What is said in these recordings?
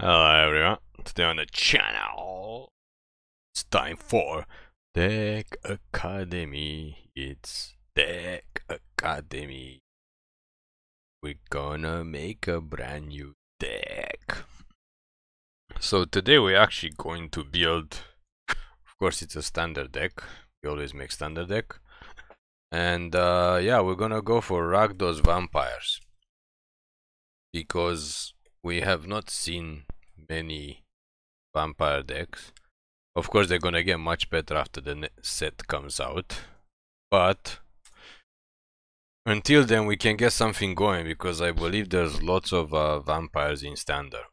Hello everyone, today on the channel, it's time for Deck Academy, it's Deck Academy. We're gonna make a brand new deck. So today we're actually going to build, of course it's a standard deck, we always make standard deck. And uh, yeah, we're gonna go for Rakdos Vampires. Because we have not seen many vampire decks. Of course, they're gonna get much better after the set comes out, but until then, we can get something going because I believe there's lots of uh, vampires in standard,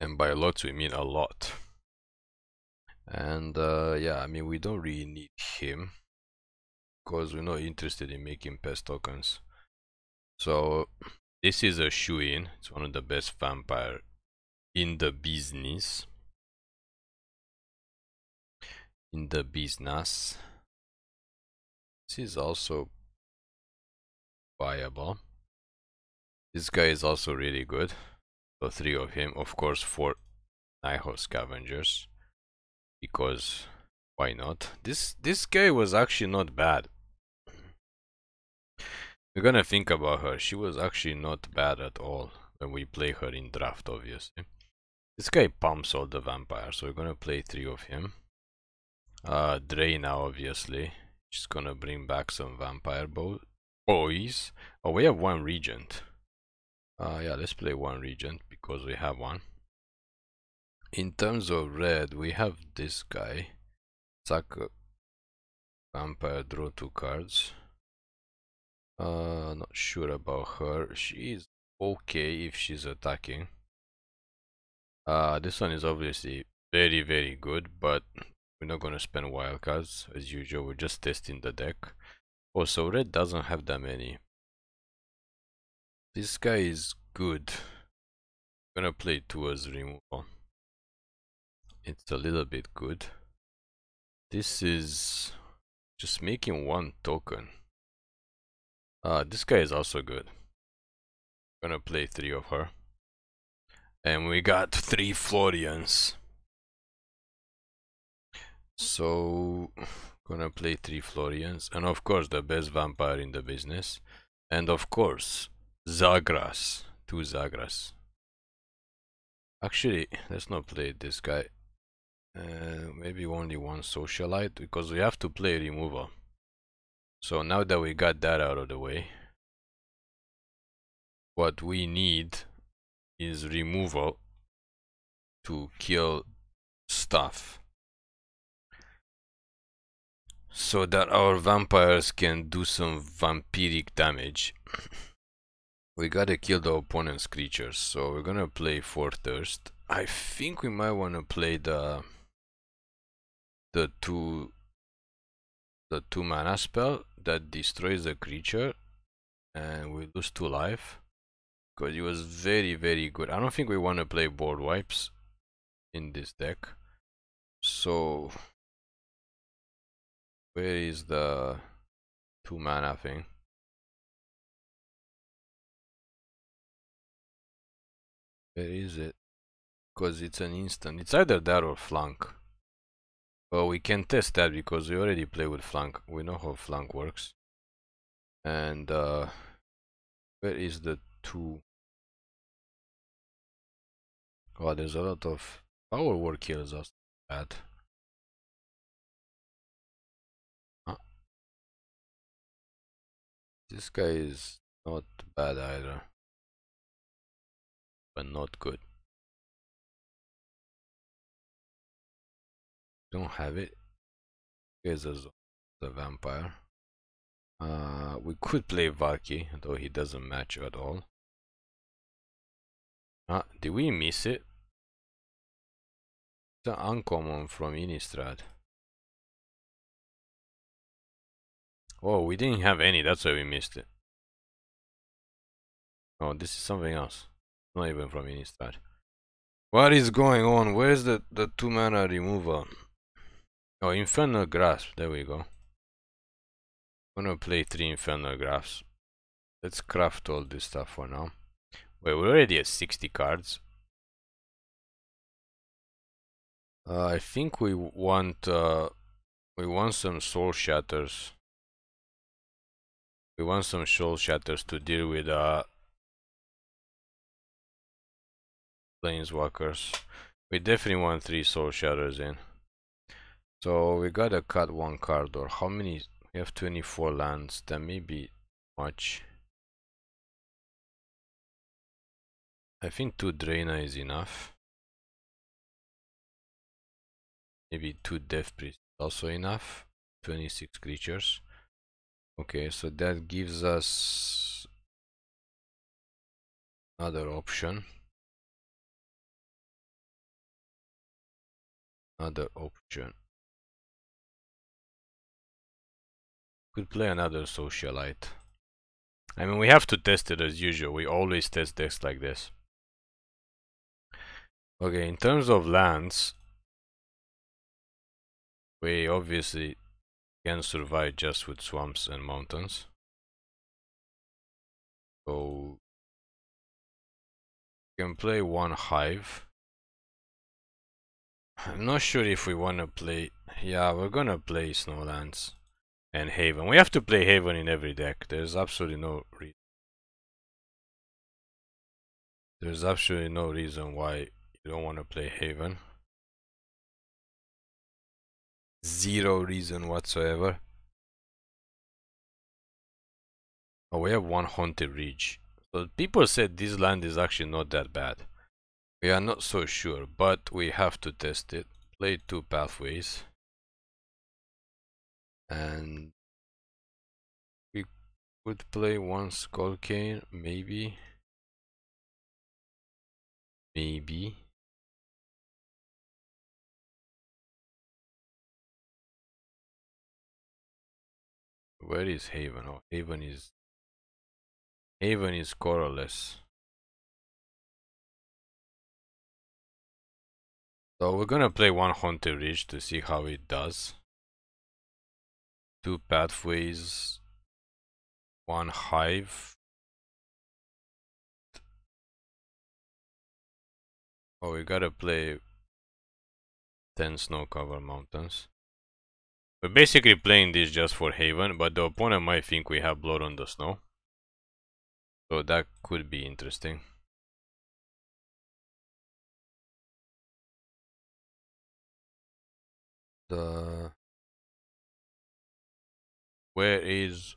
and by lots we mean a lot. And uh, yeah, I mean we don't really need him because we're not interested in making pest tokens. So this is a shoe in It's one of the best vampire in the business. In the business. This is also viable. This guy is also really good. So three of him. Of course, four Nighthawk scavengers. Because why not? This this guy was actually not bad. We're gonna think about her. She was actually not bad at all when we play her in draft, obviously. This guy pumps all the vampires, so we're gonna play three of him. Uh, Dre obviously. She's gonna bring back some vampire bo boys. Oh, we have one regent. Uh, yeah, let's play one regent because we have one. In terms of red, we have this guy. Suck uh, vampire, draw two cards. Uh, not sure about her. She is okay if she's attacking. Uh, this one is obviously very, very good, but we're not going to spend wildcards as usual. We're just testing the deck. Also, red doesn't have that many. This guy is good. I'm gonna play towards removal. It's a little bit good. This is just making one token. Uh, this guy is also good. Gonna play three of her. And we got three Florians. So, gonna play three Florians. And of course, the best vampire in the business. And of course, Zagras. Two Zagras. Actually, let's not play this guy. Uh, maybe only one socialite, because we have to play removal. So now that we got that out of the way, what we need is removal to kill stuff so that our vampires can do some vampiric damage. we gotta kill the opponent's creatures, so we're gonna play for thirst. I think we might wanna play the the two the two mana spell that destroys the creature and we lose two life because it was very very good i don't think we want to play board wipes in this deck so where is the two mana thing where is it because it's an instant it's either that or flank well, we can test that because we already play with flank. We know how flank works. And uh, where is the two? Oh, there's a lot of power war kills us bad. Huh. This guy is not bad either, but not good. don't have it here's the vampire uh, we could play Valky though he doesn't match at all ah did we miss it it's an uncommon from Innistrad oh we didn't have any that's why we missed it oh this is something else not even from Innistrad what is going on? Where's the, the two mana removal? Oh, Infernal Grasp, there we go. I'm gonna play three Infernal Grasps. Let's craft all this stuff for now. Wait, we're already at 60 cards. Uh, I think we want uh, we want some soul shatters. We want some soul shatters to deal with uh, planeswalkers. We definitely want three soul shatters in. So we gotta cut one card or how many? We have 24 lands, that may be much. I think two Draina is enough. Maybe two Death Priest also enough. 26 creatures. Okay, so that gives us another option. Another option. Could play another socialite. I mean, we have to test it as usual. We always test decks like this. Okay, in terms of lands, we obviously can survive just with swamps and mountains. So, we can play one hive. I'm not sure if we want to play... Yeah, we're gonna play snowlands and Haven. We have to play Haven in every deck. There's absolutely no reason. There's absolutely no reason why you don't want to play Haven. Zero reason whatsoever. Oh, we have one Haunted Ridge. So people said this land is actually not that bad. We are not so sure, but we have to test it. Play two pathways and we could play one skull cane maybe maybe where is haven oh haven is haven is colorless so we're gonna play one haunted ridge to see how it does two pathways, one hive. Oh, we gotta play 10 snow cover mountains. We're basically playing this just for Haven, but the opponent might think we have blood on the snow. So that could be interesting. The where is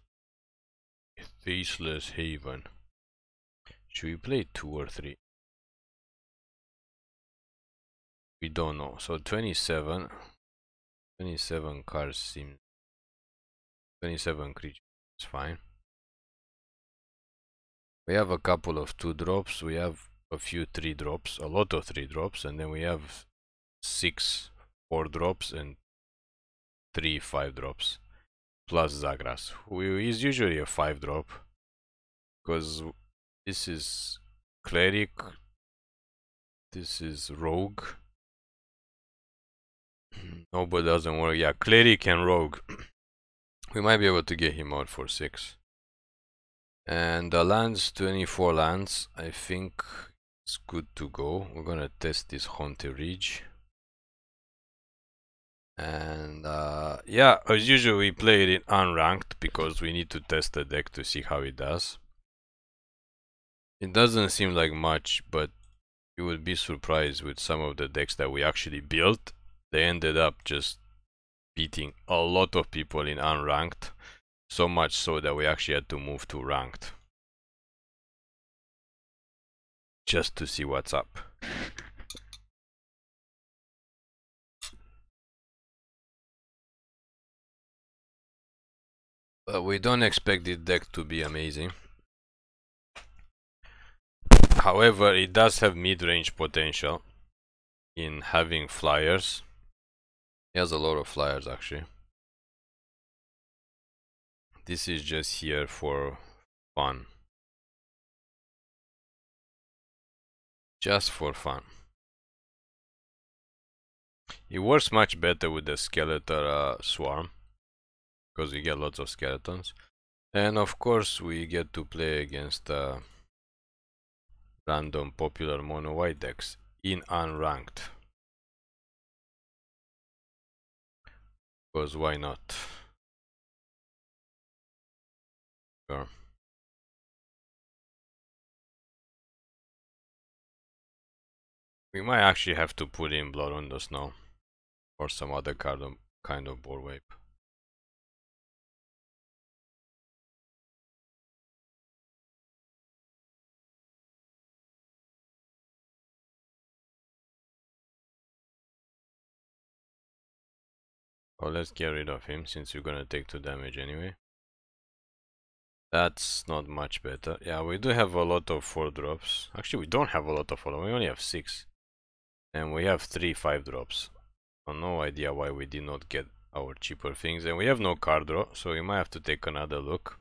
faceless Haven? Should we play 2 or 3? We don't know. So 27. 27 cards seem... 27 creatures, it's fine. We have a couple of 2 drops, we have a few 3 drops, a lot of 3 drops, and then we have 6 4 drops and 3 5 drops plus Zagras, who is usually a 5 drop, because this is Cleric, this is Rogue. Nobody doesn't work. Yeah, Cleric and Rogue. we might be able to get him out for 6. And the lands, 24 lands, I think it's good to go. We're gonna test this Haunted Ridge and uh, yeah as usual we play it in unranked because we need to test the deck to see how it does it doesn't seem like much but you would be surprised with some of the decks that we actually built they ended up just beating a lot of people in unranked so much so that we actually had to move to ranked just to see what's up But we don't expect the deck to be amazing. However, it does have mid-range potential in having flyers. He has a lot of flyers actually. This is just here for fun. Just for fun. It works much better with the Skeletor uh, swarm because we get lots of skeletons and of course we get to play against uh, random popular mono white decks in unranked because why not sure. We might actually have to put in Blood on the Snow or some other kind of, um, kind of board wipe. Well, let's get rid of him since we're gonna take 2 damage anyway. That's not much better. Yeah, we do have a lot of 4 drops. Actually, we don't have a lot of 4 we only have 6. And we have 3 5 drops. So no idea why we did not get our cheaper things. And we have no card draw, so we might have to take another look.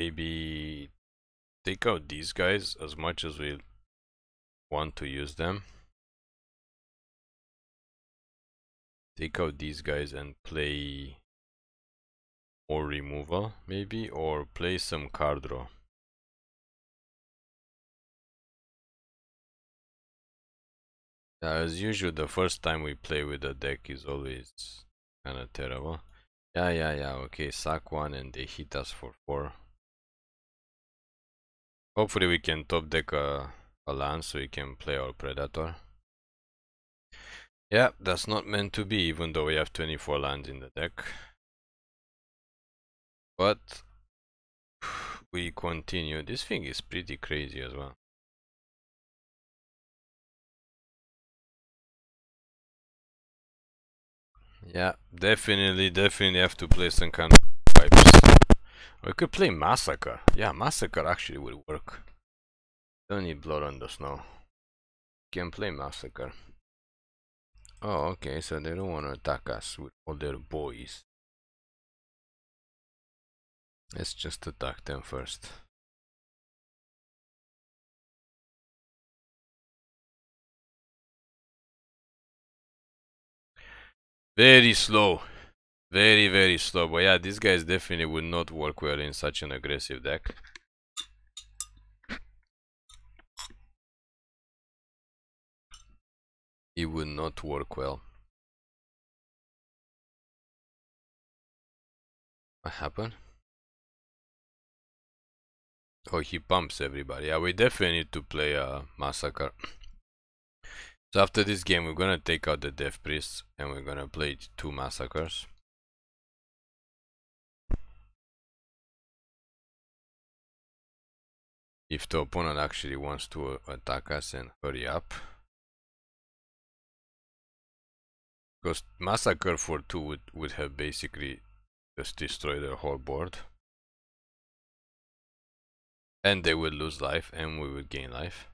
Maybe take out these guys as much as we want to use them. take out these guys and play or removal maybe or play some card draw as usual the first time we play with the deck is always kind of terrible yeah yeah yeah okay sack one and they hit us for four hopefully we can top deck a, a land so we can play our predator yeah, that's not meant to be, even though we have 24 lands in the deck. But we continue. This thing is pretty crazy as well. Yeah, definitely, definitely have to play some kind of pipes. We could play Massacre. Yeah, Massacre actually would work. Don't need Blood on the Snow. Can play Massacre. Oh, okay, so they don't want to attack us with all their boys. Let's just attack them first. Very slow. Very, very slow. But yeah, these guys definitely would not work well in such an aggressive deck. it would not work well. What happened? Oh, he pumps everybody. Yeah, we definitely need to play a uh, massacre. so after this game, we're gonna take out the Death Priest and we're gonna play two massacres. If the opponent actually wants to attack us and hurry up. Because Massacre for 2 would, would have basically just destroyed their whole board. And they would lose life and we would gain life.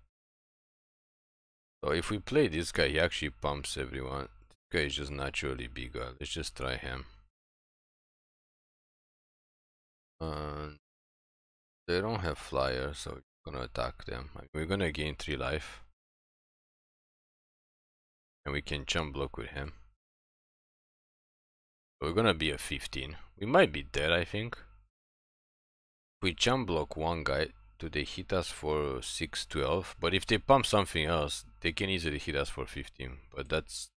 So if we play this guy, he actually pumps everyone. This guy is just naturally bigger. Let's just try him. And they don't have flyers, so we're gonna attack them. We're gonna gain 3 life. And we can jump block with him. We're gonna be a 15. We might be dead, I think. We jump block one guy. Do they hit us for 6-12? But if they pump something else, they can easily hit us for 15. But that's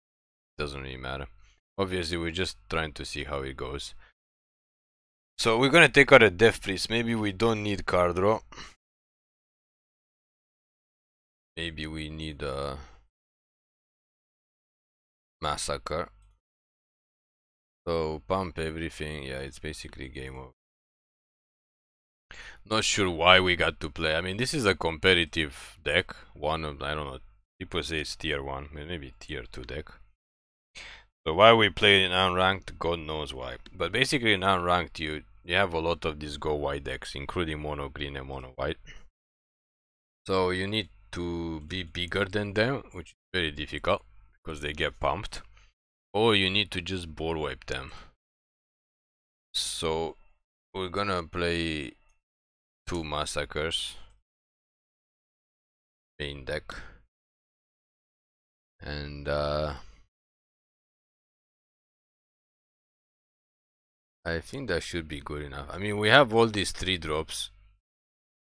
doesn't really matter. Obviously, we're just trying to see how it goes. So we're gonna take out a Death Priest. Maybe we don't need card draw. Maybe we need a Massacre. So pump everything, yeah, it's basically game over. Not sure why we got to play. I mean, this is a competitive deck. One of, I don't know, people say it's tier 1, maybe tier 2 deck. So why we played in unranked, God knows why. But basically in unranked, you, you have a lot of these go white decks, including mono green and mono white. So you need to be bigger than them, which is very difficult because they get pumped or oh, you need to just board wipe them. So we're gonna play two massacres main deck and uh, I think that should be good enough. I mean, we have all these three drops.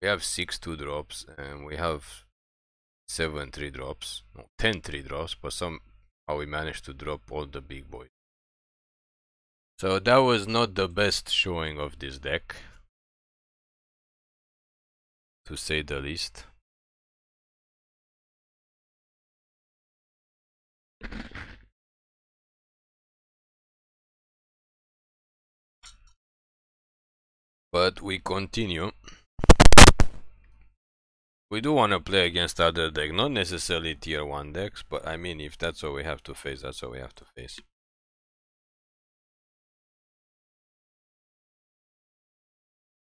We have six two drops, and we have seven three drops, no, ten three drops. But some how we managed to drop all the big boys. So that was not the best showing of this deck, to say the least. But we continue. We do want to play against other deck, not necessarily tier 1 decks, but I mean, if that's what we have to face, that's what we have to face.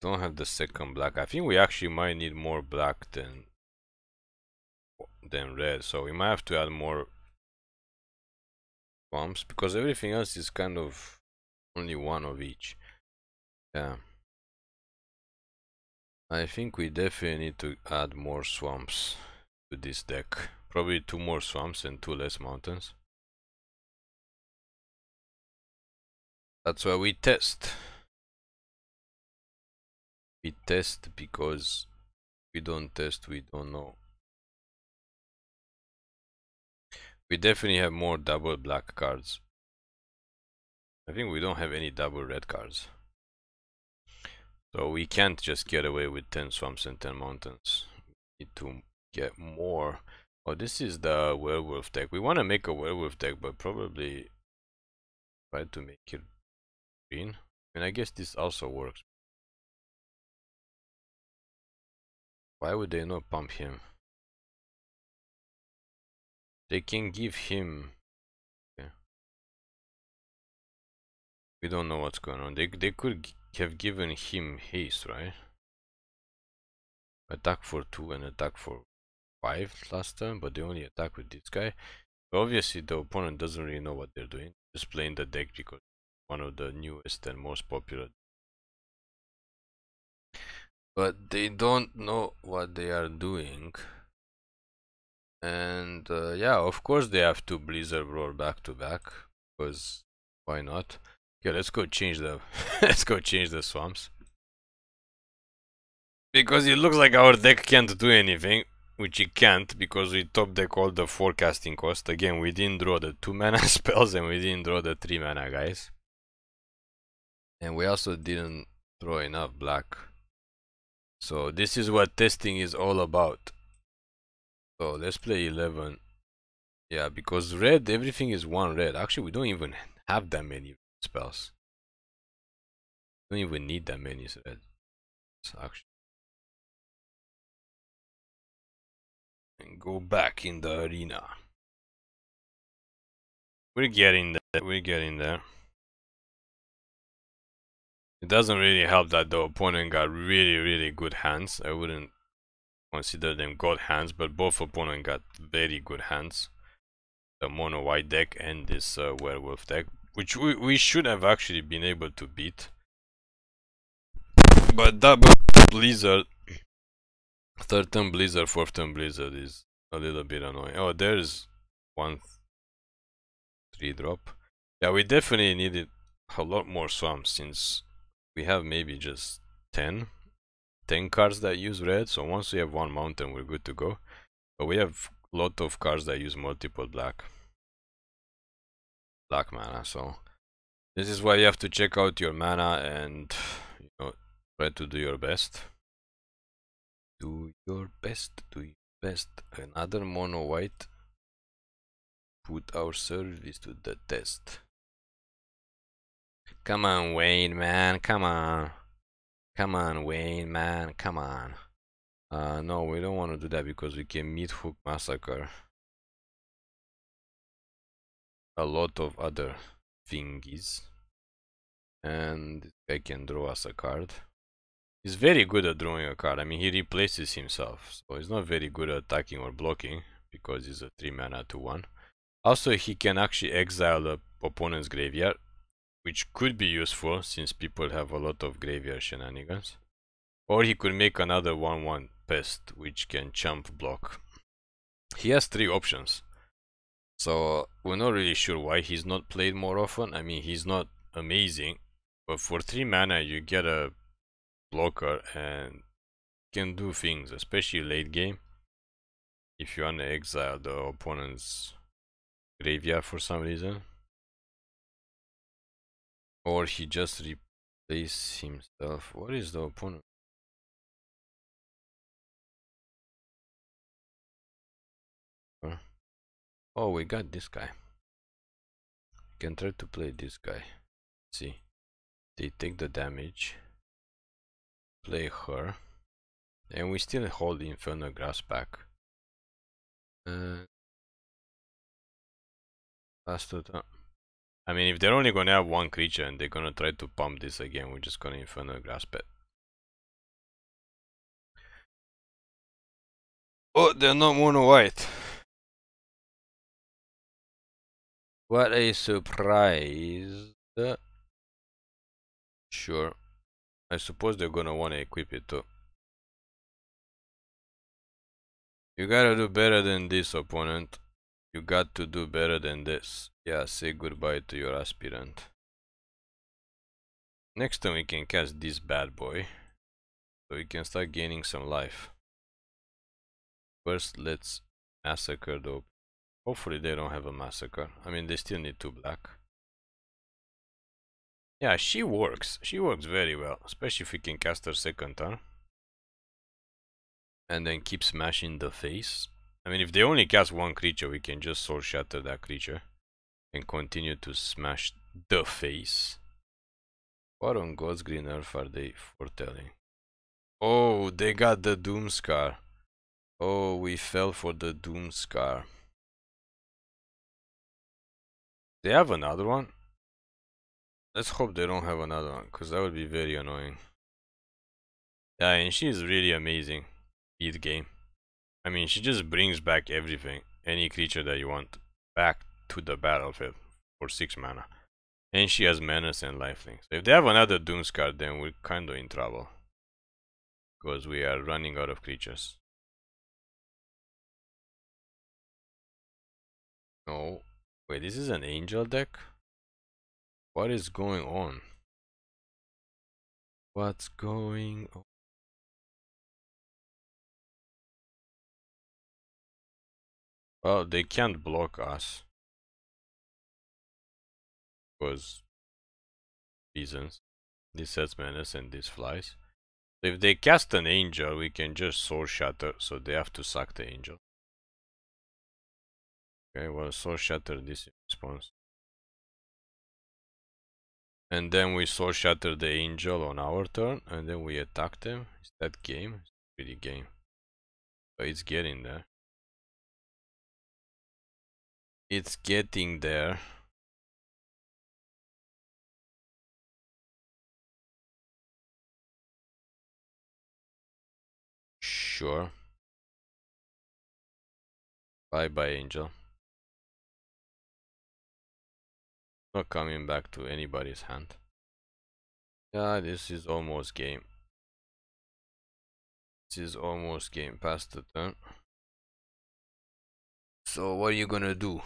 Don't have the second black. I think we actually might need more black than than red, so we might have to add more bombs because everything else is kind of only one of each. Yeah. I think we definitely need to add more swamps to this deck. Probably two more swamps and two less mountains. That's why we test. We test because we don't test, we don't know. We definitely have more double black cards. I think we don't have any double red cards. So we can't just get away with 10 swamps and 10 mountains. We need to get more. Oh, this is the werewolf deck. We want to make a werewolf deck, but probably try to make it green. And I guess this also works. Why would they not pump him? They can give him We don't know what's going on. They, they could have given him haste, right? Attack for 2 and attack for 5 last time, but they only attack with this guy. But obviously, the opponent doesn't really know what they're doing. Just playing the deck because one of the newest and most popular. But they don't know what they are doing. And uh, yeah, of course they have to Blizzard Roar back to back. Because why not? Yeah, let's go change the let's go change the swamps. Because it looks like our deck can't do anything, which it can't because we top deck all the forecasting cost. Again, we didn't draw the two mana spells and we didn't draw the three mana guys. And we also didn't draw enough black. So this is what testing is all about. So let's play 11. Yeah, because red, everything is one red. Actually, we don't even have that many spells. I don't even need that many, so that's actually. And go back in the arena. We're getting there, we're getting there. It doesn't really help that the opponent got really, really good hands. I wouldn't consider them good hands, but both opponents got very good hands. The mono white deck and this uh, werewolf deck, which we, we should have actually been able to beat. But double blizzard, third turn blizzard, fourth turn blizzard is a little bit annoying. Oh, there's one three drop. Yeah, we definitely needed a lot more swamps since we have maybe just 10, 10 cards that use red. So once we have one mountain, we're good to go. But we have a lot of cards that use multiple black black mana. So this is why you have to check out your mana and you know, try to do your best. Do your best, do your best. Another mono white. Put our service to the test. Come on, Wayne, man. Come on. Come on, Wayne, man. Come on. Uh, no, we don't want to do that because we can meet Hook Massacre a lot of other thingies and I can draw us a card he's very good at drawing a card I mean he replaces himself so he's not very good at attacking or blocking because he's a 3 mana to 1 also he can actually exile the opponent's graveyard which could be useful since people have a lot of graveyard shenanigans or he could make another 1-1 pest which can chump block he has three options so we're not really sure why he's not played more often. I mean, he's not amazing, but for 3 mana you get a blocker and can do things, especially late game. If you want to exile the opponent's graveyard for some reason. Or he just replaces himself. What is the opponent? Oh, we got this guy. We can try to play this guy. see. They take the damage. Play her. And we still hold the Inferno Grass back. Uh, last I mean, if they're only gonna have one creature and they're gonna try to pump this again, we're just gonna Inferno Grass Pet. Oh, they're not mono white. What a surprise. Sure. I suppose they're gonna wanna equip it too. You gotta do better than this, opponent. You got to do better than this. Yeah, say goodbye to your aspirant. Next time we can catch this bad boy. So we can start gaining some life. First, let's massacre the Hopefully they don't have a massacre. I mean, they still need two black. Yeah, she works. She works very well, especially if we can cast her second turn. And then keep smashing the face. I mean, if they only cast one creature, we can just soul shatter that creature. And continue to smash the face. What on God's green earth are they foretelling? Oh, they got the Doom Scar. Oh, we fell for the Doom Scar. They have another one? Let's hope they don't have another one, because that would be very annoying. Yeah, and she is really amazing. Beat game. I mean, she just brings back everything, any creature that you want, back to the battlefield for 6 mana. And she has menace and lifelink. So if they have another Doom's card, then we're kinda in trouble. Because we are running out of creatures. No, Wait, this is an angel deck? What is going on? What's going on? Well, they can't block us. Because reasons. This sets menace and this flies. If they cast an angel, we can just soul shatter, so they have to suck the angel. I was so shattered this response. And then we saw shatter the angel on our turn, and then we attacked them. Is that game? It's pretty game. But it's getting there. It's getting there. Sure. Bye bye, angel. Not coming back to anybody's hand. Yeah, this is almost game. This is almost game, past the turn. So what are you gonna do?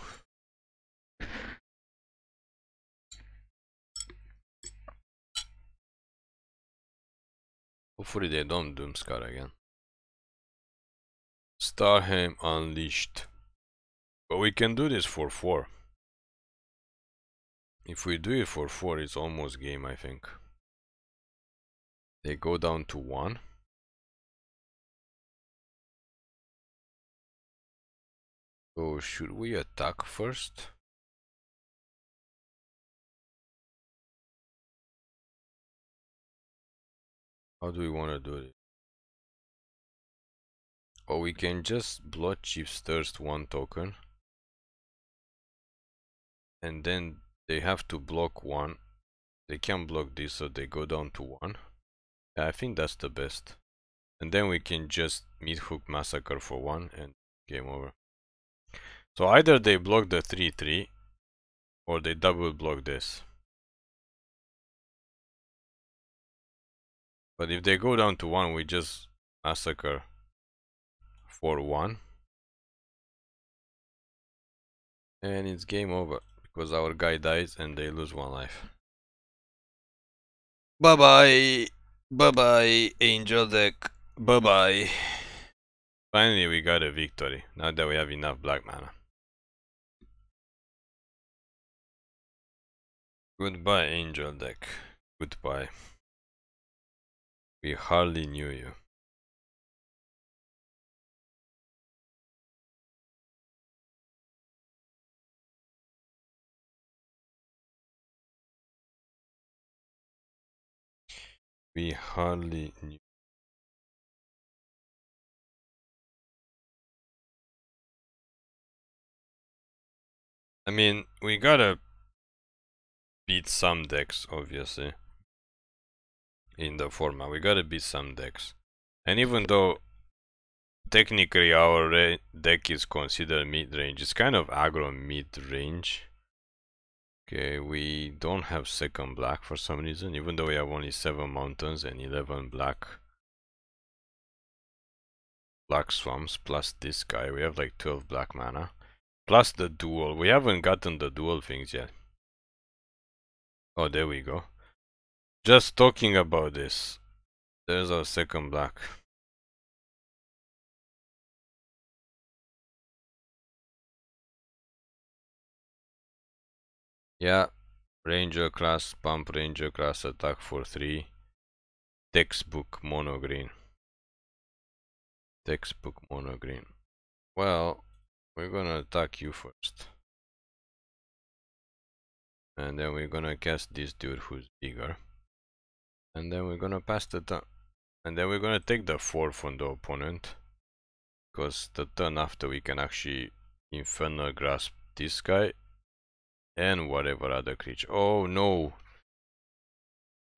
Hopefully they don't Doomscar again. Starheim Unleashed. But we can do this for 4. If we do it for 4, it's almost game, I think. They go down to 1. So should we attack first? How do we want to do it? Or we can just blood chief's thirst one token and then they have to block one they can block this so they go down to one yeah, i think that's the best and then we can just mid hook massacre for one and game over so either they block the 3-3 or they double block this but if they go down to one we just massacre for one and it's game over because our guy dies and they lose one life. Bye bye, bye bye, Angel deck. Bye bye. Finally, we got a victory. Now that we have enough black mana. Goodbye, Angel deck. Goodbye. We hardly knew you. we hardly knew. I mean, we gotta beat some decks, obviously, in the format. We gotta beat some decks. And even though technically our deck is considered mid-range, it's kind of aggro mid-range. Okay, we don't have second black for some reason, even though we have only 7 mountains and 11 black black swamps, plus this guy, we have like 12 black mana, plus the dual, we haven't gotten the dual things yet. Oh, there we go. Just talking about this, there's our second black. Yeah, Ranger class, Pump Ranger class, attack for 3. Textbook mono green. Textbook mono green. Well, we're gonna attack you first. And then we're gonna cast this dude who's bigger. And then we're gonna pass the turn. And then we're gonna take the 4 from the opponent. Because the turn after we can actually Infernal Grasp this guy and whatever other creature. Oh no!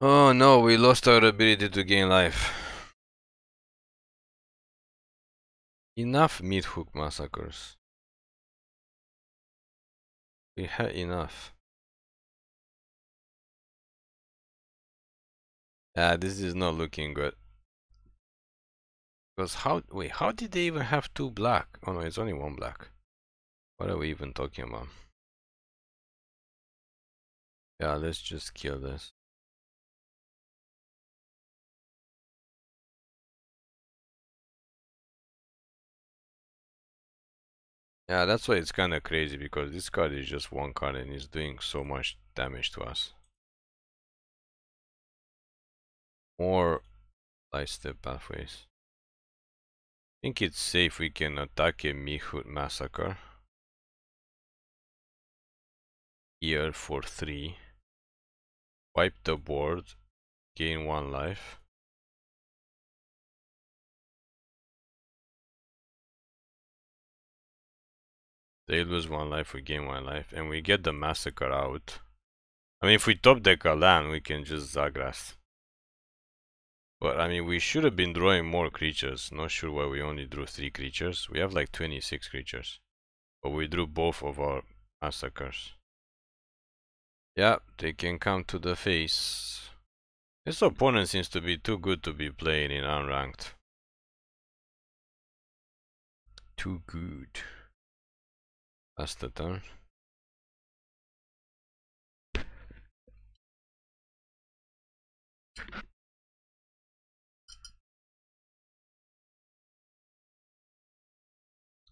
Oh no, we lost our ability to gain life. Enough meat hook massacres. We had enough. Ah, this is not looking good. Because how, wait, how did they even have two black? Oh no, it's only one black. What are we even talking about? Yeah, let's just kill this. Yeah, that's why it's kind of crazy because this card is just one card and it's doing so much damage to us. More light step pathways. I think it's safe we can attack a Mihut Massacre. Here for 3. Wipe the board, gain one life. They lose one life, we gain one life, and we get the massacre out. I mean, if we top deck a land, we can just Zagras. But I mean, we should have been drawing more creatures. Not sure why we only drew three creatures. We have like 26 creatures. But we drew both of our massacres. Yeah, they can come to the face. This opponent seems to be too good to be played in unranked. Too good. That's the turn.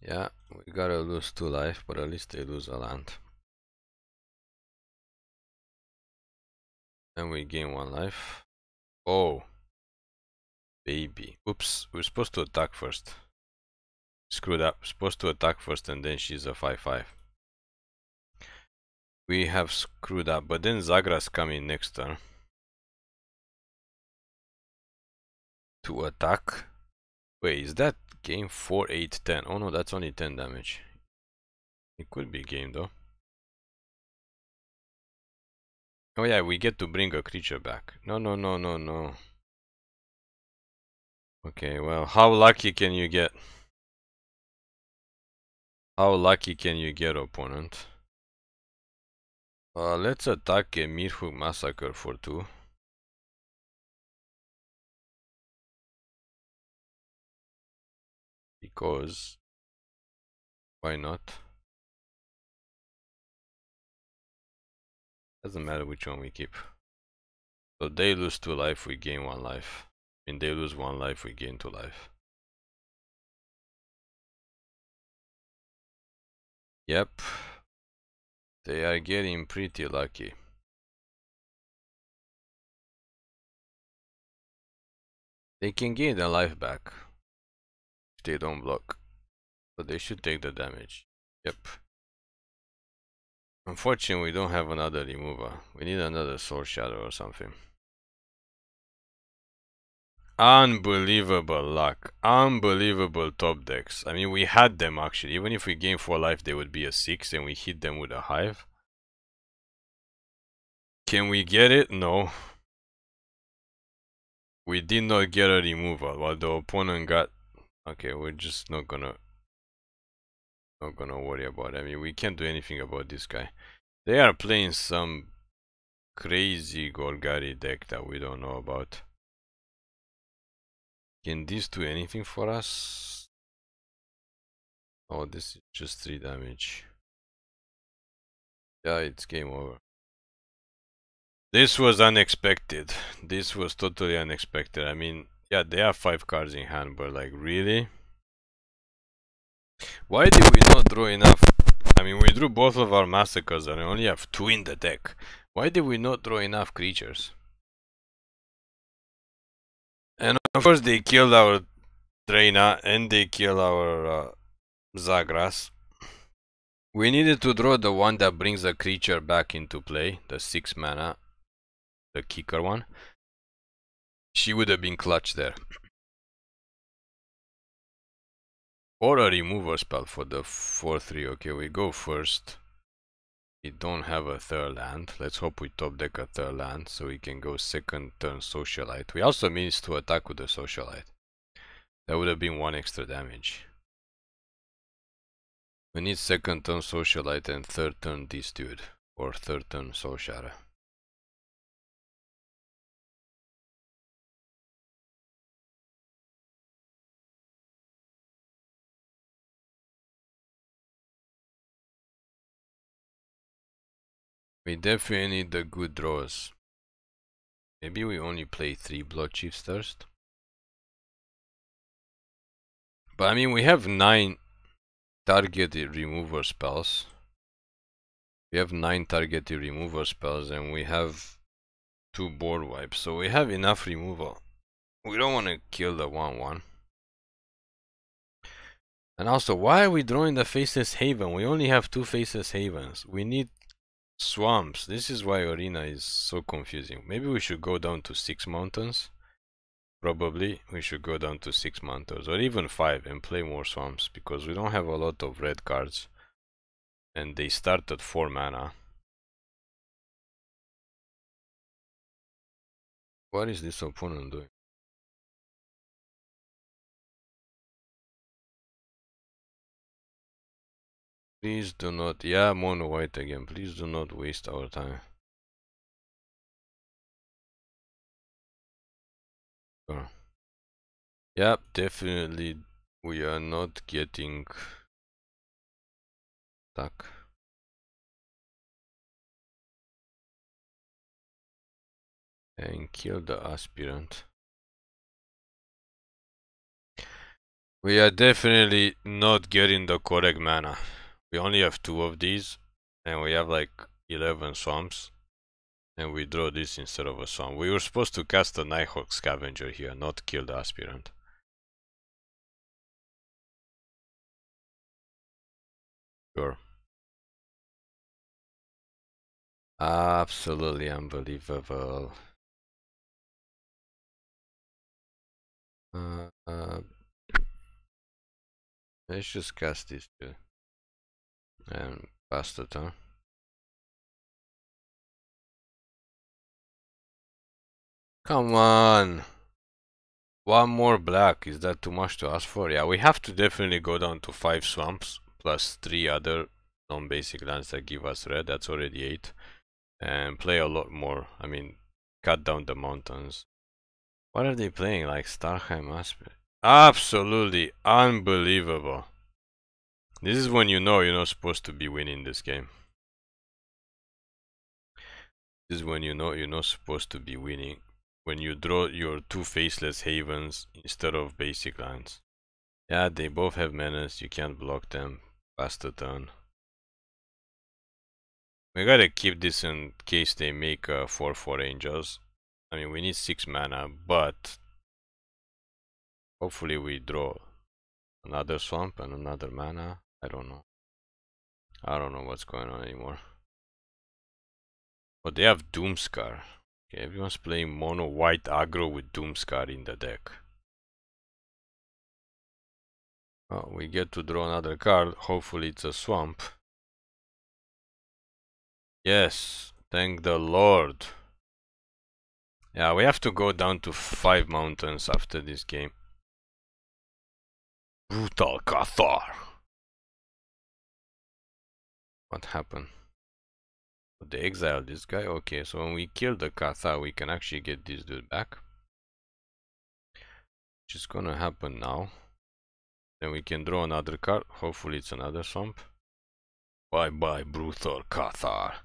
Yeah, we gotta lose two life, but at least they lose a land. And we gain one life. Oh. Baby. Oops. We're supposed to attack first. Screwed up. supposed to attack first and then she's a 5-5. We have screwed up. But then Zagras coming next turn. To attack. Wait, is that game 4, 8, 10? Oh no, that's only 10 damage. It could be game though. Oh yeah, we get to bring a creature back. No, no, no, no, no. Okay, well, how lucky can you get? How lucky can you get, opponent? Uh, let's attack a Mirhu Massacre for 2. Because... Why not? Doesn't matter which one we keep. So they lose two life, we gain one life. I mean, they lose one life, we gain two life. Yep. They are getting pretty lucky. They can gain their life back. If they don't block. But they should take the damage. Yep. Unfortunately, we don't have another remover. We need another soul shadow or something. Unbelievable luck. Unbelievable top decks. I mean, we had them actually. Even if we gain 4 life, they would be a 6 and we hit them with a hive. Can we get it? No. We did not get a removal, while the opponent got... Okay, we're just not gonna not gonna worry about it. I mean, we can't do anything about this guy. They are playing some crazy Golgari deck that we don't know about. Can this do anything for us? Oh, this is just 3 damage. Yeah, it's game over. This was unexpected. This was totally unexpected. I mean, yeah, they have 5 cards in hand, but like, really? Why did we not draw enough? I mean, we drew both of our massacres and we only have two in the deck. Why did we not draw enough creatures? And of course they killed our trainer, and they killed our uh, Zagras. We needed to draw the one that brings a creature back into play, the 6 mana, the kicker one. She would have been clutch there. Or a remover spell for the 4-3. Okay, we go first. We don't have a third land. Let's hope we top deck a third land so we can go second turn Socialite. We also means to attack with the Socialite. That would have been one extra damage. We need second turn Socialite and third turn this dude. Or third turn Sociara. We definitely need the good draws. Maybe we only play three blood chiefs first. But I mean, we have nine targeted remover spells. We have nine targeted remover spells, and we have two board wipes, so we have enough removal. We don't want to kill the one one. And also, why are we drawing the faceless haven? We only have two faceless havens. We need Swamps. This is why Arena is so confusing. Maybe we should go down to six mountains. Probably we should go down to six mountains or even five and play more swamps because we don't have a lot of red cards. And they start at four mana. What is this opponent doing? Please do not, yeah, mono white again. Please do not waste our time. Yep, definitely we are not getting stuck. And kill the aspirant. We are definitely not getting the correct mana we only have two of these and we have like 11 swamps and we draw this instead of a swamp. We were supposed to cast a Nighthawk Scavenger here, not kill the aspirant. Sure. Absolutely unbelievable. Uh, uh, let's just cast this too. And bastard, huh? Come on! One more black, is that too much to ask for? Yeah, we have to definitely go down to 5 swamps, plus 3 other non-basic lands that give us red, that's already 8. And play a lot more, I mean, cut down the mountains. What are they playing? Like Starheim Aspect? Absolutely unbelievable. This is when you know you're not supposed to be winning this game. This is when you know you're not supposed to be winning. When you draw your two faceless havens instead of basic lands. Yeah, they both have menace, you can't block them past the turn. We gotta keep this in case they make uh, 4 4 angels. I mean, we need 6 mana, but hopefully we draw another swamp and another mana. I don't know. I don't know what's going on anymore. But they have Doomscar. Okay, everyone's playing mono white aggro with Doomscar in the deck. Oh, we get to draw another card. Hopefully it's a swamp. Yes, thank the Lord. Yeah, we have to go down to five mountains after this game. Brutal Cathar. What happened? They exiled this guy. Okay, so when we kill the Katha, we can actually get this dude back. Which is gonna happen now. Then we can draw another card. Hopefully it's another swamp. Bye bye, Brutal Cathar.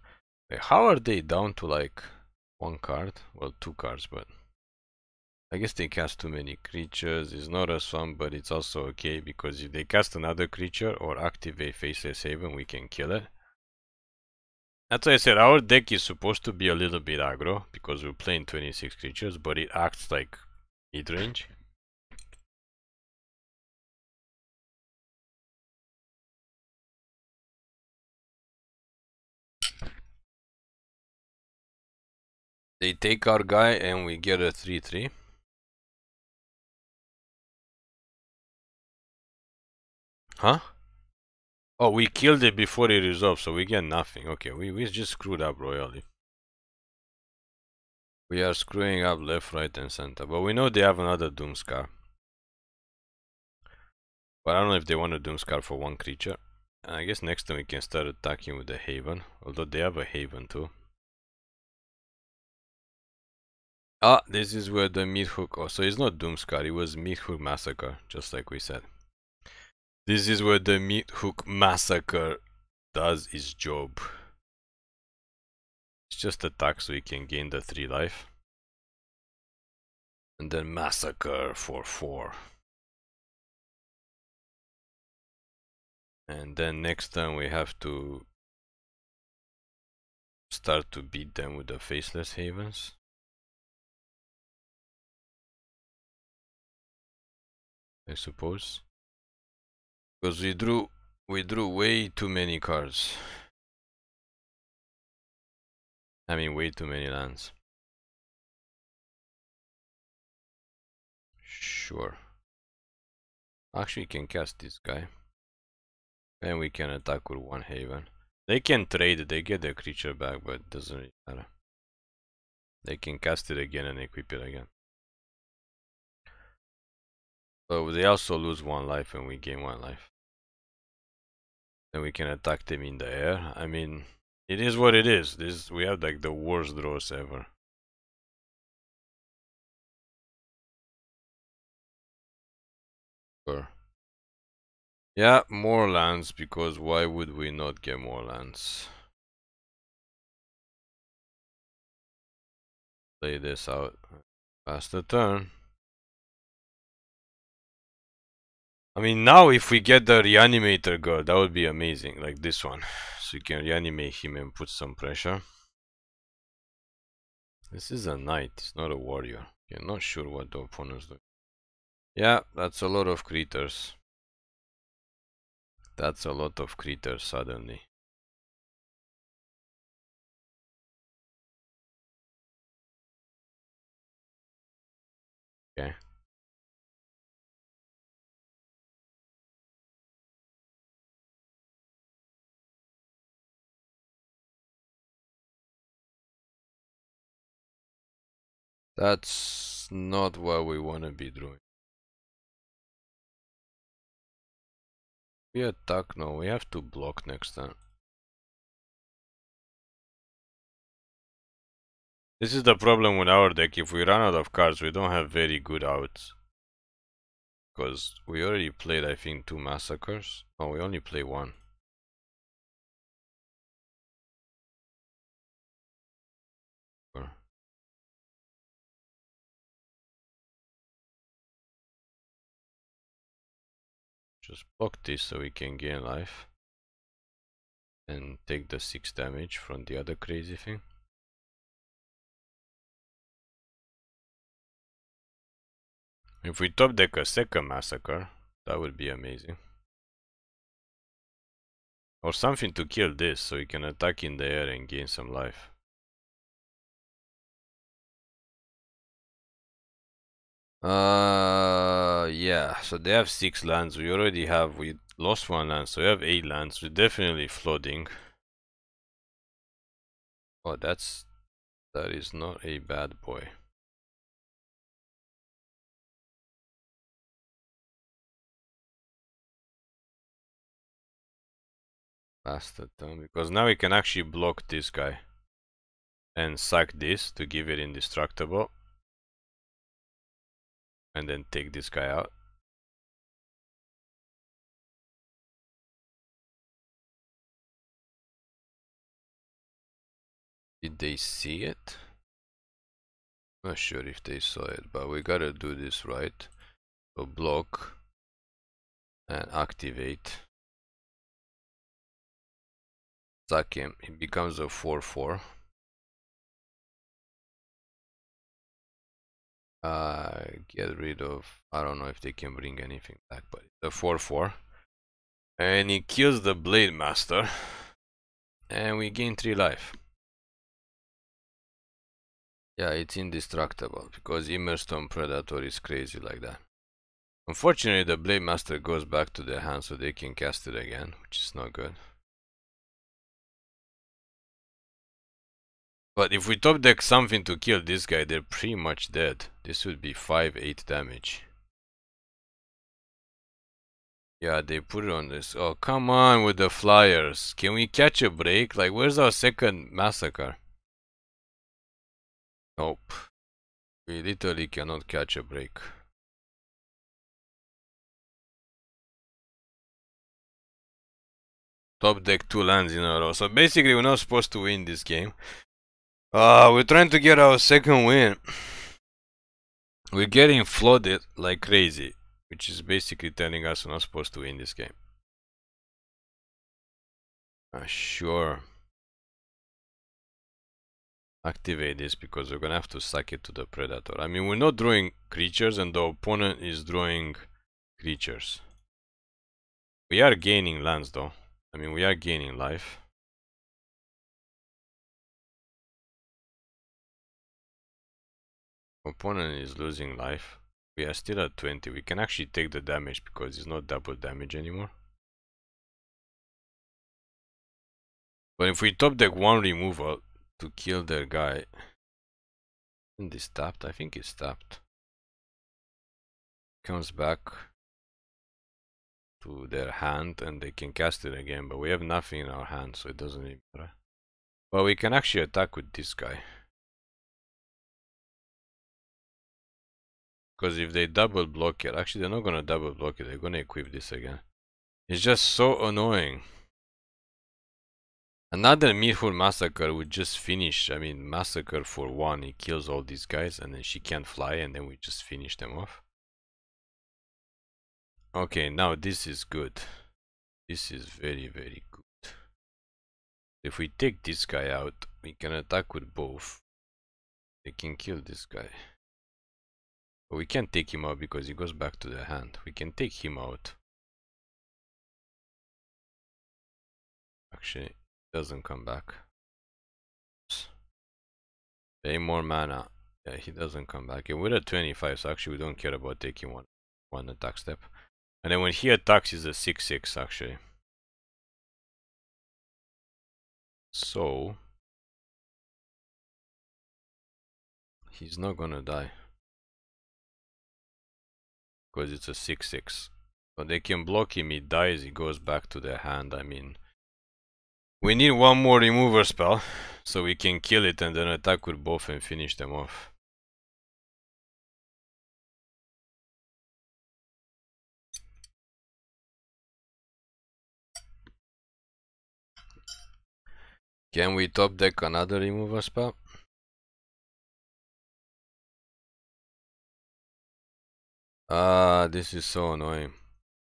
How are they down to like one card? Well, two cards, but... I guess they cast too many creatures. It's not a swamp, but it's also okay because if they cast another creature or activate Faceless Haven, we can kill it. That's why I said our deck is supposed to be a little bit aggro because we're playing 26 creatures, but it acts like mid-range. They take our guy and we get a 3-3. Huh? Oh, we killed it before it resolved, so we get nothing. Okay, we, we just screwed up royally. We are screwing up left, right, and center. But we know they have another Doomscar. But I don't know if they want a Doomscar for one creature. And I guess next time we can start attacking with the Haven. Although they have a Haven too. Ah, this is where the Meathook... Oh, so it's not Doomscar, it was Meathook Massacre, just like we said. This is where the meat hook massacre does its job. It's just attack so he can gain the 3 life. And then massacre for 4. And then next time we have to start to beat them with the faceless havens. I suppose. Because we drew, we drew way too many cards. I mean, way too many lands. Sure. Actually, can cast this guy. And we can attack with one haven. They can trade, they get their creature back, but it doesn't really matter. They can cast it again and equip it again. So they also lose one life and we gain one life. Then we can attack them in the air. I mean, it is what it is. This We have like the worst draws ever. Yeah, more lands, because why would we not get more lands? Play this out. Pass the turn. I mean, now if we get the reanimator girl, that would be amazing, like this one. So you can reanimate him and put some pressure. This is a knight, it's not a warrior. I'm not sure what the opponent's doing. Yeah, that's a lot of critters. That's a lot of critters suddenly. That's not what we want to be doing. We attack now, we have to block next time. This is the problem with our deck, if we run out of cards, we don't have very good outs. Because we already played, I think, two massacres. Oh, we only play one. Just block this so we can gain life. And take the 6 damage from the other crazy thing. If we top deck a second massacre, that would be amazing. Or something to kill this, so we can attack in the air and gain some life. Uh, yeah. So they have six lands. We already have. We lost one land, so we have eight lands. We're definitely flooding. Oh, that's that is not a bad boy. Bastard, huh? because now we can actually block this guy and sack this to give it indestructible and then take this guy out. Did they see it? Not sure if they saw it, but we gotta do this right. So block and activate. Suck him. It becomes a 4-4. uh, get rid of I don't know if they can bring anything back but the 4-4 and he kills the blade master and we gain 3 life yeah it's indestructible because immerstone predator is crazy like that unfortunately the blade master goes back to their hand so they can cast it again which is not good But if we top deck something to kill this guy, they're pretty much dead. This would be 5-8 damage. Yeah, they put it on this. Oh, come on with the flyers. Can we catch a break? Like, where's our second massacre? Nope. We literally cannot catch a break. Top deck two lands in a row. So basically, we're not supposed to win this game. Uh, we're trying to get our second win. We're getting flooded like crazy, which is basically telling us we're not supposed to win this game. Uh, sure. Activate this because we're gonna have to suck it to the predator. I mean, we're not drawing creatures and the opponent is drawing creatures. We are gaining lands though. I mean, we are gaining life. opponent is losing life we are still at 20 we can actually take the damage because it's not double damage anymore but if we top deck one removal to kill their guy and they tapped i think it tapped comes back to their hand and they can cast it again but we have nothing in our hand so it doesn't even matter but we can actually attack with this guy Because if they double block it, actually they're not going to double block it, they're going to equip this again. It's just so annoying. Another Mirhur Massacre would just finish, I mean, Massacre for one, he kills all these guys and then she can't fly and then we just finish them off. Okay, now this is good. This is very, very good. If we take this guy out, we can attack with both. We can kill this guy. But we can't take him out because he goes back to the hand. We can take him out. Actually, doesn't come back. Pay more mana. Yeah, he doesn't come back. And we're at 25, so actually we don't care about taking one one attack step. And then when he attacks, he's a 6-6 actually. So... He's not gonna die because it's a 6-6. So they can block him, he dies, he goes back to their hand, I mean. We need one more remover spell, so we can kill it and then attack with both and finish them off. Can we top deck another remover spell? Ah, this is so annoying.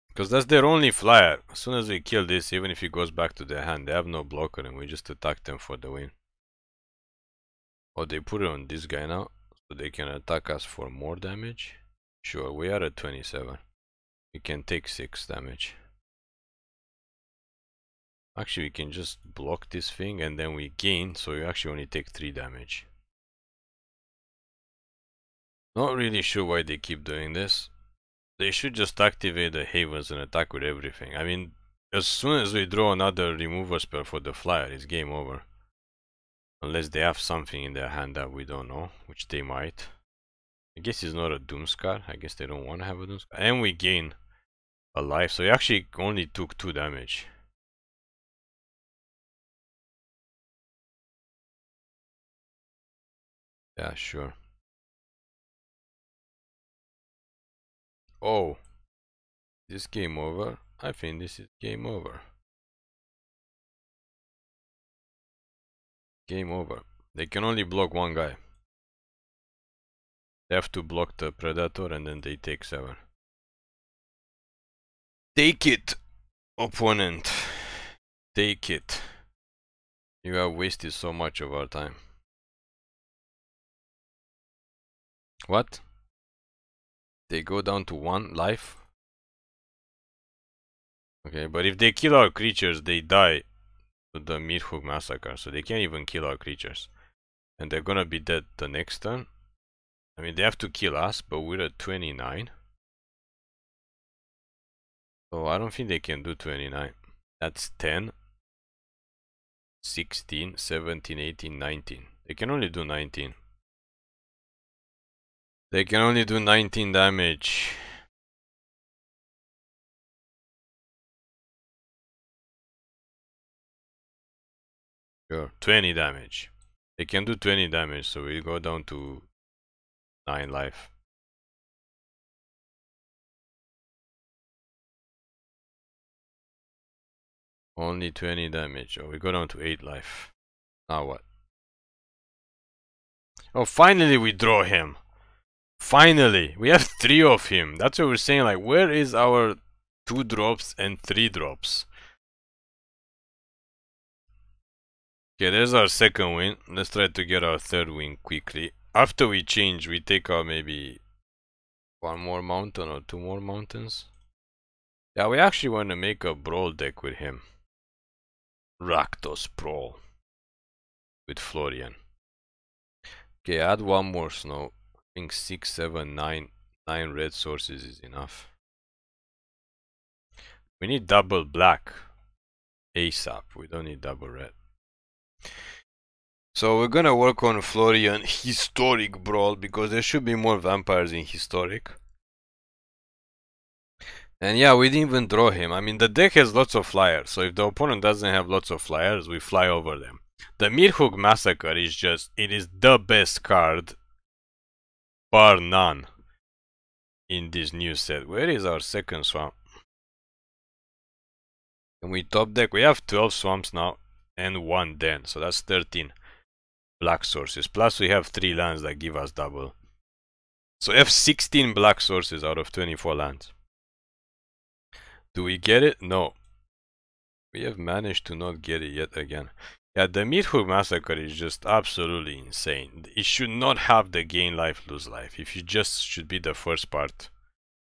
Because that's their only flyer. As soon as we kill this, even if it goes back to their hand, they have no blocker and we just attack them for the win. Oh, they put it on this guy now, so they can attack us for more damage. Sure, we are at 27. We can take 6 damage. Actually, we can just block this thing and then we gain, so you actually only take 3 damage. Not really sure why they keep doing this. They should just activate the Havens and attack with everything. I mean, as soon as we draw another removal spell for the flyer, it's game over. Unless they have something in their hand that we don't know, which they might. I guess it's not a Doom's card. I guess they don't want to have a Doom's card. And we gain a life, so he actually only took 2 damage. Yeah, sure. Oh, this game over. I think this is game over. Game over. They can only block one guy. They have to block the predator and then they take seven. Take it, opponent. Take it. You have wasted so much of our time. What? they go down to one life. Okay, but if they kill our creatures, they die to the Mirhuk massacre, so they can't even kill our creatures. And they're gonna be dead the next turn. I mean, they have to kill us, but we're at 29. So I don't think they can do 29. That's 10, 16, 17, 18, 19. They can only do 19. They can only do 19 damage. Sure, 20 damage. They can do 20 damage, so we go down to 9 life. Only 20 damage. Oh, we go down to 8 life. Now what? Oh, finally we draw him. Finally, we have three of him. That's what we're saying, like, where is our two drops and three drops? Okay, there's our second win. Let's try to get our third win quickly. After we change, we take out maybe one more mountain or two more mountains. Yeah, we actually want to make a brawl deck with him. Rakdos Brawl with Florian. Okay, add one more snow. I think six, seven, nine, nine red sources is enough. We need double black ASAP. We don't need double red. So we're gonna work on Florian Historic Brawl because there should be more vampires in Historic. And yeah, we didn't even draw him. I mean, the deck has lots of flyers, so if the opponent doesn't have lots of flyers, we fly over them. The Mirhook Massacre is just, it is the best card bar none in this new set. Where is our second swamp? Can we top deck? We have 12 swamps now and 1 den, so that's 13 black sources. Plus we have 3 lands that give us double. So F16 black sources out of 24 lands. Do we get it? No. We have managed to not get it yet again. Yeah, the Midhook Massacre is just absolutely insane. It should not have the gain life, lose life. If you just should be the first part,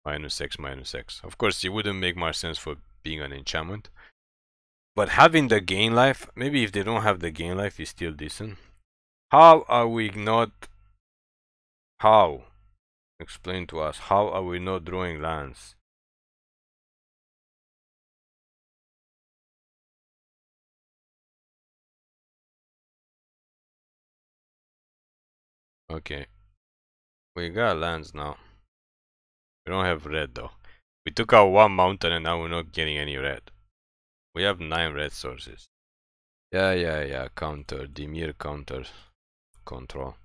minus X, minus X. Of course, it wouldn't make much sense for being an enchantment. But having the gain life, maybe if they don't have the gain life, is still decent. How are we not... How? Explain to us, how are we not drawing lands? Okay. We got lands now. We don't have red though. We took out one mountain and now we're not getting any red. We have 9 red sources. Yeah, yeah, yeah, counter, Dimir counter, control.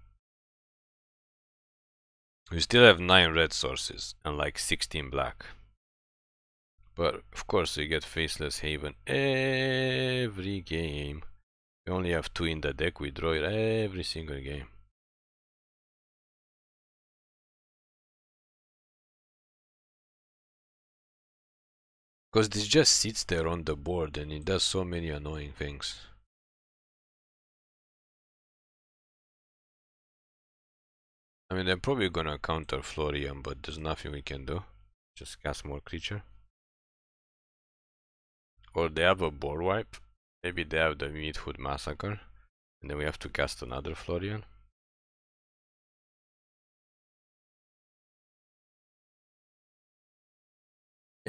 We still have 9 red sources and like 16 black. But of course we get Faceless Haven every game. We only have 2 in the deck, we draw it every single game. Because this just sits there on the board and it does so many annoying things. I mean, they're probably gonna counter Florian, but there's nothing we can do. Just cast more creature. Or they have a board wipe. Maybe they have the Hood Massacre. And then we have to cast another Florian.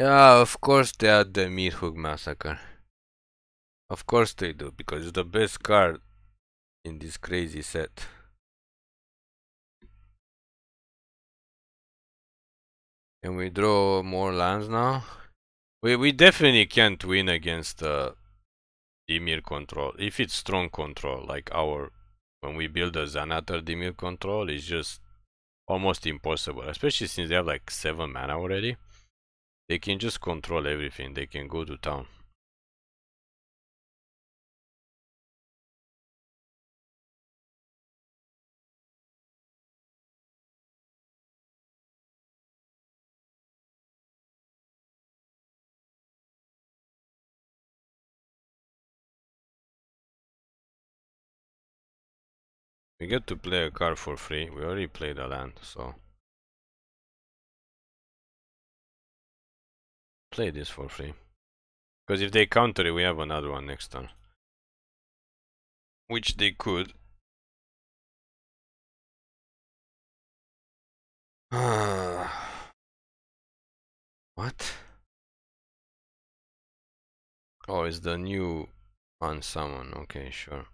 Yeah, of course they had the Meat Hook Massacre. Of course they do, because it's the best card in this crazy set. Can we draw more lands now? We we definitely can't win against uh, Dimir control. If it's strong control, like our when we build a Zanatar Dimir control, it's just almost impossible. Especially since they have like seven mana already. They can just control everything. They can go to town. We get to play a card for free. We already played a land, so... play this for free. Because if they counter it, we have another one next turn. Which they could. what? Oh, it's the new unsummon. Okay, sure.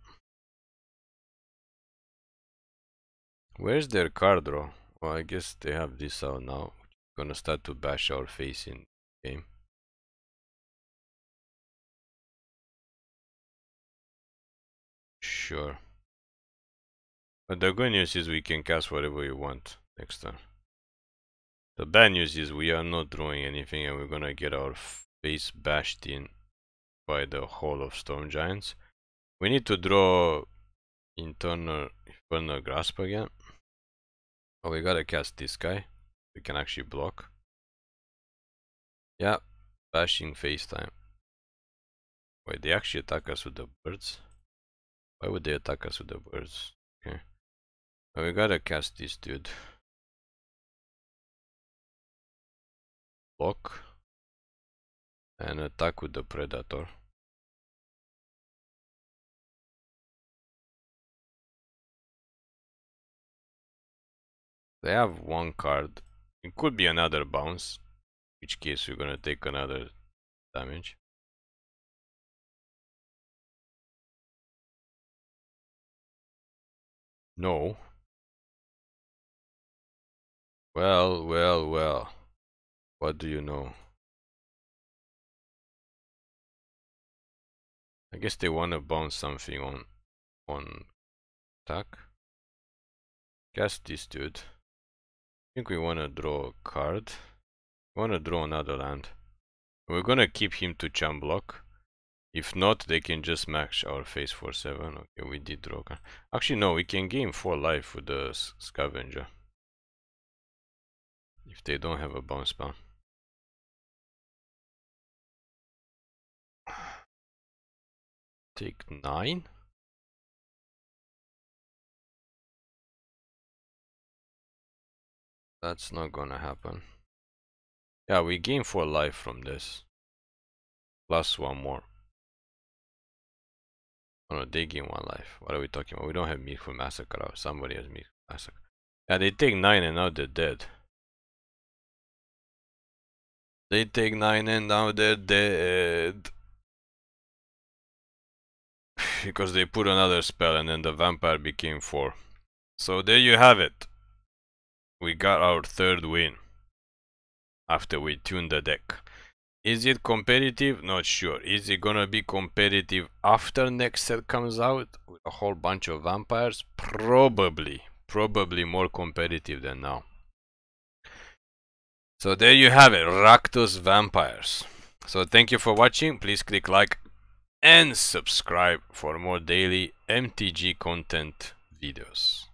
Where's their card draw? Well, I guess they have this out now. Gonna start to bash our face in game Sure. But the good news is we can cast whatever we want next turn. The bad news is we are not drawing anything and we're gonna get our face bashed in by the whole of stone Giants. We need to draw Internal Infernal Grasp again. Oh, we gotta cast this guy. We can actually block. Yeah, bashing FaceTime. Wait, they actually attack us with the birds? Why would they attack us with the birds? Okay. we gotta cast this dude. Block. And attack with the predator. They have one card. It could be another bounce which case we're gonna take another damage. No. Well, well, well. What do you know? I guess they want to bounce something on on attack. Cast this dude. I think we want to draw a card. I wanna draw another land. We're gonna keep him to chum block. If not, they can just match our phase four 7. Okay, we did draw. Actually, no, we can gain 4 life with the scavenger. If they don't have a bounce spell. Take 9. That's not gonna happen. Yeah, we gain 4 life from this. Plus 1 more. Oh no, they gain 1 life. What are we talking about? We don't have meat for massacre. Or somebody has meat for massacre. Yeah, they take 9 and now they're dead. They take 9 and now they're dead. because they put another spell and then the vampire became 4. So there you have it. We got our third win after we tune the deck. Is it competitive? Not sure. Is it gonna be competitive after next set comes out with a whole bunch of vampires? Probably. Probably more competitive than now. So there you have it, Ractus Vampires. So thank you for watching. Please click like and subscribe for more daily MTG content videos.